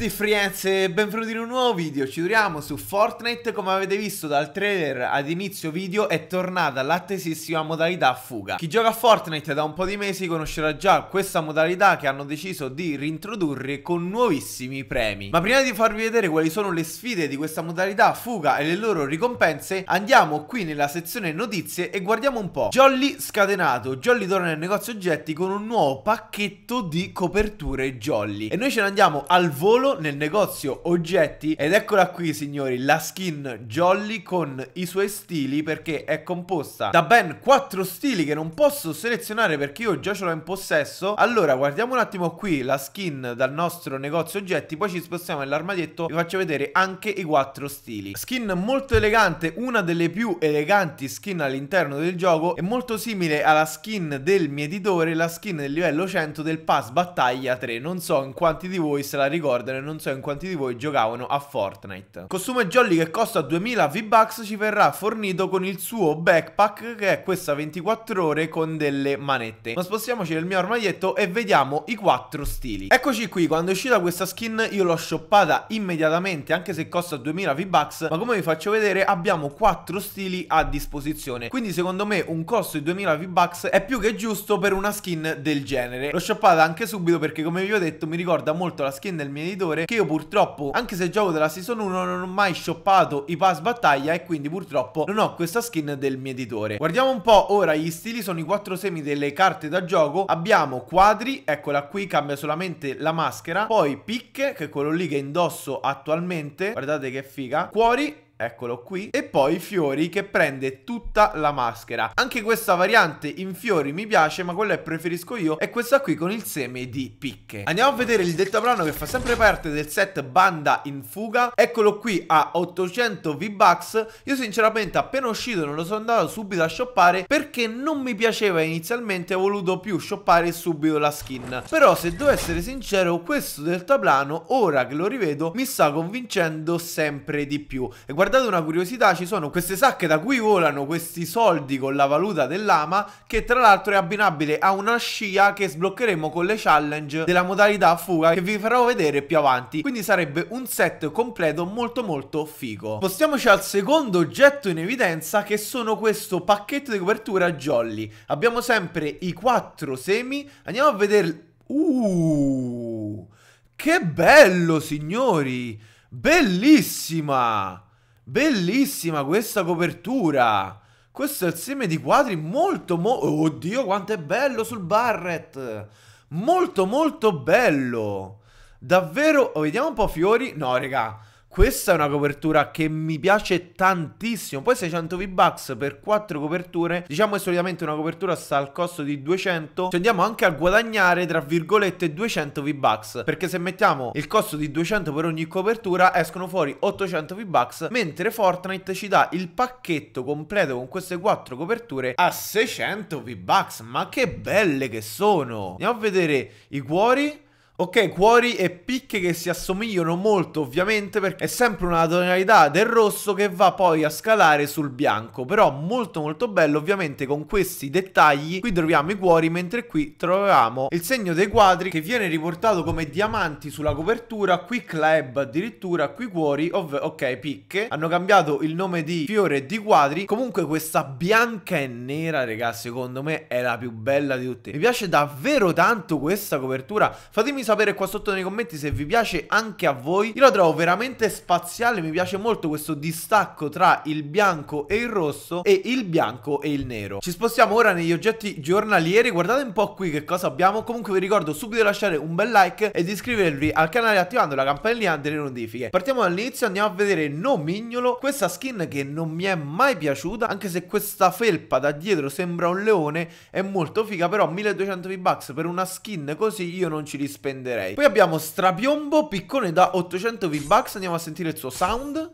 tutti friends e benvenuti in un nuovo video Ci troviamo su Fortnite Come avete visto dal trailer ad inizio video È tornata l'attesissima modalità fuga Chi gioca a Fortnite da un po' di mesi conoscerà già questa modalità Che hanno deciso di rintrodurre con nuovissimi premi Ma prima di farvi vedere quali sono le sfide di questa modalità fuga E le loro ricompense Andiamo qui nella sezione notizie e guardiamo un po' Jolly scatenato Jolly torna nel negozio oggetti con un nuovo pacchetto di coperture Jolly E noi ce ne andiamo al volo solo nel negozio oggetti ed eccola qui signori la skin Jolly con i suoi stili perché è composta da ben quattro stili che non posso selezionare perché io già ce l'ho in possesso Allora guardiamo un attimo qui la skin dal nostro negozio oggetti poi ci spostiamo nell'armadietto vi faccio vedere anche i quattro stili Skin molto elegante una delle più eleganti skin all'interno del gioco è molto simile alla skin del mieditore la skin del livello 100 del pass battaglia 3 non so in quanti di voi se la ricordano non so in quanti di voi giocavano a Fortnite. Costume Jolly che costa 2000 V-Bucks ci verrà fornito con il suo backpack che è questa 24 ore con delle manette. Ma spostiamoci nel mio armadietto e vediamo i quattro stili. Eccoci qui, quando è uscita questa skin io l'ho shoppata immediatamente anche se costa 2000 V-Bucks, ma come vi faccio vedere abbiamo quattro stili a disposizione. Quindi secondo me un costo di 2000 V-Bucks è più che giusto per una skin del genere. L'ho shoppata anche subito perché come vi ho detto mi ricorda molto la skin del mio editore giocatore che io purtroppo, anche se gioco della season 1, non ho mai shoppato i pass battaglia e quindi purtroppo non ho questa skin del mio editore. Guardiamo un po' ora gli stili, sono i quattro semi delle carte da gioco. Abbiamo quadri, eccola qui, cambia solamente la maschera, poi picche, che è quello lì che indosso attualmente, guardate che figa, cuori eccolo qui, e poi fiori che prende tutta la maschera. Anche questa variante in fiori mi piace, ma quella che preferisco io è questa qui con il seme di picche. Andiamo a vedere il deltaplano che fa sempre parte del set Banda in fuga, eccolo qui a 800 V-Bucks, io sinceramente appena uscito non lo sono andato subito a shoppare perché non mi piaceva inizialmente, ho voluto più shoppare subito la skin. Però se devo essere sincero, questo deltaplano, ora che lo rivedo, mi sta convincendo sempre di più. E guardate guardate una curiosità, ci sono queste sacche da cui volano questi soldi con la valuta dell'AMA che tra l'altro è abbinabile a una scia che sbloccheremo con le challenge della modalità fuga che vi farò vedere più avanti. Quindi sarebbe un set completo molto molto figo. Postiamoci al secondo oggetto in evidenza che sono questo pacchetto di copertura Jolly. Abbiamo sempre i quattro semi. Andiamo a vedere... Uh, che bello signori! Bellissima! Bellissima questa copertura! Questo è il seme di quadri molto mo... Oddio quanto è bello sul Barret! Molto molto bello! Davvero... Oh, vediamo un po' fiori... No, raga... Questa è una copertura che mi piace tantissimo. Poi 600 V-Bucks per 4 coperture. Diciamo che solitamente una copertura sta al costo di 200. Ci andiamo anche a guadagnare, tra virgolette, 200 V-Bucks. Perché se mettiamo il costo di 200 per ogni copertura, escono fuori 800 V-Bucks. Mentre Fortnite ci dà il pacchetto completo con queste 4 coperture a 600 V-Bucks. Ma che belle che sono! Andiamo a vedere i cuori. Ok, cuori e picche che si assomigliano molto ovviamente perché è sempre una tonalità del rosso che va poi a scalare sul bianco, però molto molto bello ovviamente con questi dettagli, qui troviamo i cuori mentre qui troviamo il segno dei quadri che viene riportato come diamanti sulla copertura, qui club addirittura, qui cuori, ok picche, hanno cambiato il nome di fiore di quadri, comunque questa bianca e nera raga secondo me è la più bella di tutte, mi piace davvero tanto questa copertura, fatemi sapere sapere qua sotto nei commenti se vi piace anche a voi Io lo trovo veramente spaziale, mi piace molto questo distacco tra il bianco e il rosso e il bianco e il nero Ci spostiamo ora negli oggetti giornalieri, guardate un po' qui che cosa abbiamo Comunque vi ricordo subito di lasciare un bel like e di iscrivervi al canale attivando la campanellina delle notifiche Partiamo dall'inizio, andiamo a vedere Nomignolo, questa skin che non mi è mai piaciuta Anche se questa felpa da dietro sembra un leone, è molto figa Però 1200 V-Bucks per una skin così io non ci rispenderei prenderei Poi abbiamo strapiombo, piccone da 800 V-Bucks Andiamo a sentire il suo sound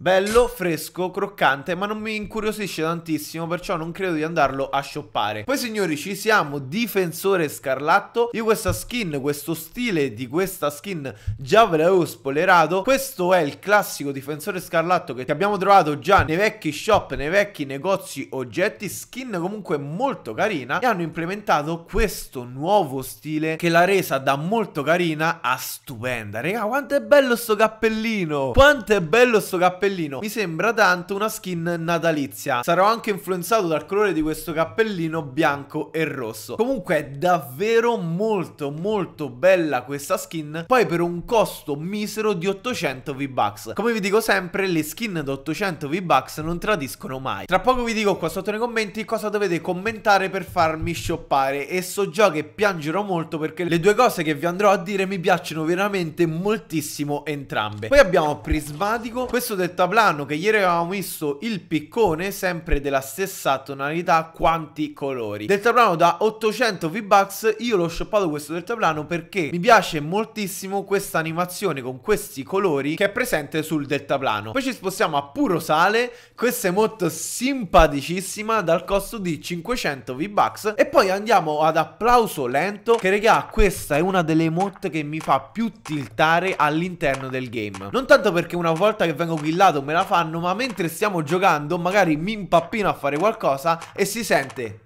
Bello, fresco, croccante, ma non mi incuriosisce tantissimo, perciò non credo di andarlo a shoppare. Poi signori, ci siamo, difensore scarlatto. Io questa skin, questo stile di questa skin già ve l'avevo spoilerato. Questo è il classico difensore scarlatto che abbiamo trovato già nei vecchi shop, nei vecchi negozi oggetti. Skin comunque molto carina e hanno implementato questo nuovo stile che l'ha resa da molto carina a stupenda. Raga, quanto è bello sto cappellino! Quanto è bello sto cappellino! cappellino mi sembra tanto una skin natalizia. Sarò anche influenzato dal colore di questo cappellino bianco e rosso. Comunque è davvero molto molto bella questa skin, poi per un costo misero di 800 V-Bucks. Come vi dico sempre, le skin da 800 V-Bucks non tradiscono mai. Tra poco vi dico qua sotto nei commenti cosa dovete commentare per farmi shoppare e so già che piangerò molto perché le due cose che vi andrò a dire mi piacciono veramente moltissimo entrambe. Poi abbiamo prismatico, questo del tablano che ieri avevamo visto il piccone sempre della stessa tonalità quanti colori del tablano da 800 V-Bucks io l'ho shoppato questo del tablano perché mi piace moltissimo questa animazione con questi colori che è presente sul deltaplano poi ci spostiamo a puro sale questa è molto simpaticissima dal costo di 500 V-Bucks e poi andiamo ad applauso lento che regà questa è una delle emote che mi fa più tiltare all'interno del game non tanto perché una volta che vengo killato me la fanno, ma mentre stiamo giocando magari mi impappino a fare qualcosa e si sente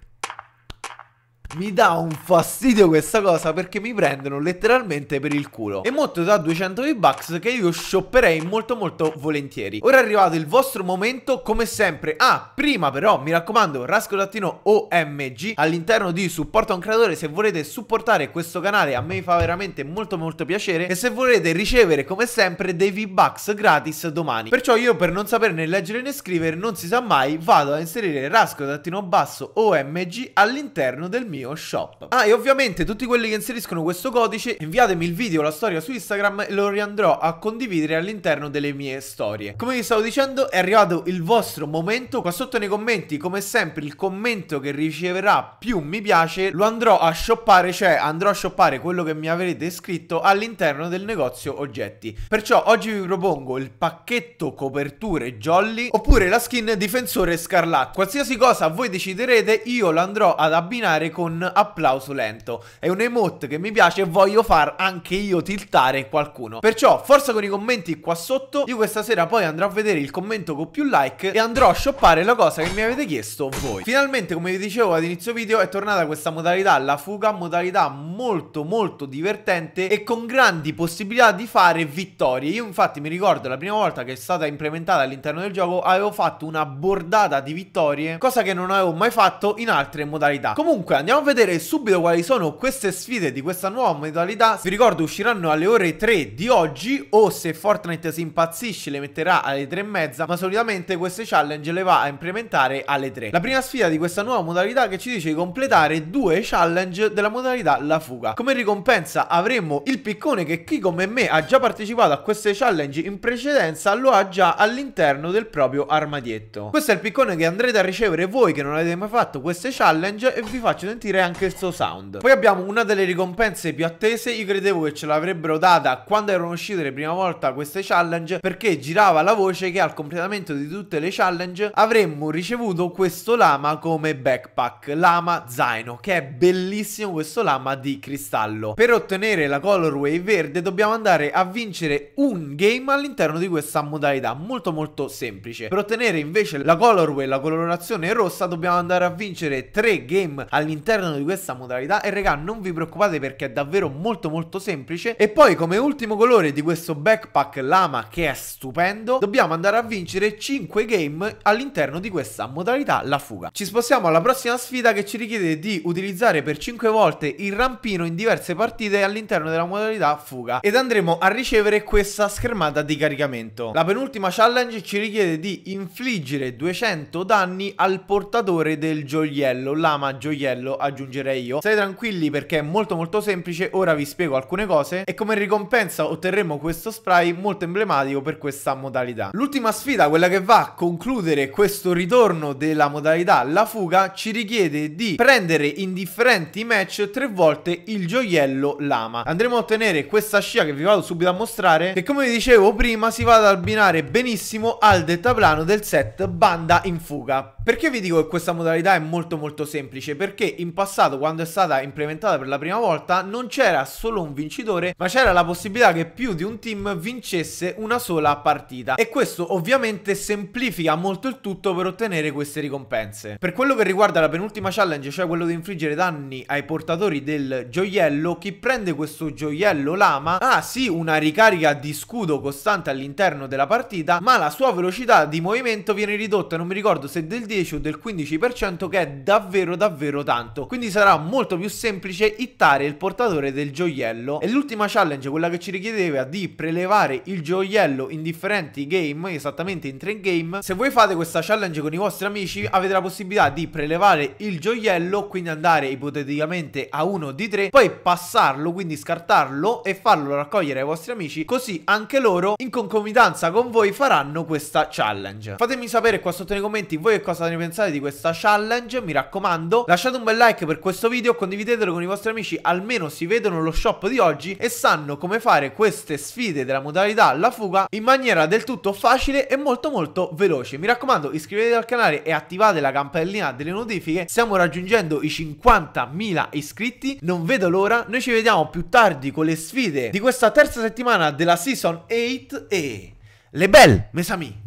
mi dà un fastidio questa cosa perché mi prendono letteralmente per il culo. E molto da 200 V-Bucks che io shopperei molto molto volentieri. Ora è arrivato il vostro momento come sempre. Ah, prima però mi raccomando rasco Rascolattino OMG all'interno di supporto a un creatore se volete supportare questo canale a me fa veramente molto molto piacere e se volete ricevere come sempre dei V-Bucks gratis domani. Perciò io per non sapere né leggere né scrivere non si sa mai vado a inserire rasco Rascolattino basso OMG all'interno del mio mio shop. Ah, e ovviamente tutti quelli che inseriscono questo codice, inviatemi il video la storia su Instagram e lo riandrò a condividere all'interno delle mie storie. Come vi stavo dicendo, è arrivato il vostro momento. Qua sotto nei commenti, come sempre, il commento che riceverà più mi piace lo andrò a shoppare, cioè andrò a shoppare quello che mi avrete scritto all'interno del negozio oggetti. Perciò oggi vi propongo il pacchetto coperture Jolly oppure la skin difensore scarlatto. Qualsiasi cosa voi deciderete, io lo andrò ad abbinare con un applauso lento. È un emote che mi piace e voglio far anche io tiltare qualcuno. Perciò, forza con i commenti qua sotto. Io questa sera poi andrò a vedere il commento con più like e andrò a shoppare la cosa che mi avete chiesto voi. Finalmente, come vi dicevo ad inizio video, è tornata questa modalità, la fuga, modalità molto molto divertente e con grandi possibilità di fare vittorie. Io infatti mi ricordo la prima volta che è stata implementata all'interno del gioco, avevo fatto una bordata di vittorie, cosa che non avevo mai fatto in altre modalità. Comunque andiamo non vedere subito quali sono queste sfide di questa nuova modalità, vi ricordo usciranno alle ore 3 di oggi o se Fortnite si impazzisce le metterà alle 3 e mezza, ma solitamente queste challenge le va a implementare alle 3. La prima sfida di questa nuova modalità che ci dice di completare due challenge della modalità La Fuga. Come ricompensa avremo il piccone che chi come me ha già partecipato a queste challenge in precedenza lo ha già all'interno del proprio armadietto. Questo è il piccone che andrete a ricevere voi che non avete mai fatto queste challenge e vi faccio sentire sentire anche il suo sound. Poi abbiamo una delle ricompense più attese, io credevo che ce l'avrebbero data quando erano uscite la prima volta queste challenge perché girava la voce che al completamento di tutte le challenge avremmo ricevuto questo lama come backpack, lama zaino, che è bellissimo questo lama di cristallo. Per ottenere la colorway verde dobbiamo andare a vincere un game all'interno di questa modalità, molto molto semplice. Per ottenere invece la colorway, la colorazione rossa, dobbiamo andare a vincere tre game all'interno all'interno di questa modalità e raga non vi preoccupate perché è davvero molto molto semplice e poi come ultimo colore di questo backpack lama che è stupendo dobbiamo andare a vincere 5 game all'interno di questa modalità la fuga ci spostiamo alla prossima sfida che ci richiede di utilizzare per 5 volte il rampino in diverse partite all'interno della modalità fuga ed andremo a ricevere questa schermata di caricamento la penultima challenge ci richiede di infliggere 200 danni al portatore del gioiello lama gioiello aggiungerei io. Stai tranquilli perché è molto molto semplice, ora vi spiego alcune cose e come ricompensa otterremo questo spray molto emblematico per questa modalità. L'ultima sfida, quella che va a concludere questo ritorno della modalità La Fuga, ci richiede di prendere in differenti match tre volte il gioiello Lama. Andremo a ottenere questa scia che vi vado subito a mostrare che come vi dicevo prima si va ad abbinare benissimo al deltaplano del set Banda in Fuga. Perché vi dico che questa modalità è molto molto semplice? Perché in passato quando è stata implementata per la prima volta non c'era solo un vincitore ma c'era la possibilità che più di un team vincesse una sola partita e questo ovviamente semplifica molto il tutto per ottenere queste ricompense. Per quello che riguarda la penultima challenge cioè quello di infliggere danni ai portatori del gioiello chi prende questo gioiello lama ha sì una ricarica di scudo costante all'interno della partita ma la sua velocità di movimento viene ridotta non mi ricordo se del 10 o del 15% che è davvero davvero tanto quindi sarà molto più semplice hittare il portatore del gioiello e l'ultima challenge quella che ci richiedeva di prelevare il gioiello in differenti game esattamente in 3 game se voi fate questa challenge con i vostri amici avete la possibilità di prelevare il gioiello quindi andare ipoteticamente a uno di tre poi passarlo quindi scartarlo e farlo raccogliere ai vostri amici così anche loro in concomitanza con voi faranno questa challenge fatemi sapere qua sotto nei commenti voi che cosa cosa ne pensate di questa challenge Mi raccomando lasciate un bel like per questo video Condividetelo con i vostri amici Almeno si vedono lo shop di oggi E sanno come fare queste sfide della modalità la fuga In maniera del tutto facile e molto molto veloce Mi raccomando iscrivetevi al canale e attivate la campanellina delle notifiche Stiamo raggiungendo i 50.000 iscritti Non vedo l'ora Noi ci vediamo più tardi con le sfide di questa terza settimana della season 8 E... Le belle, mes amis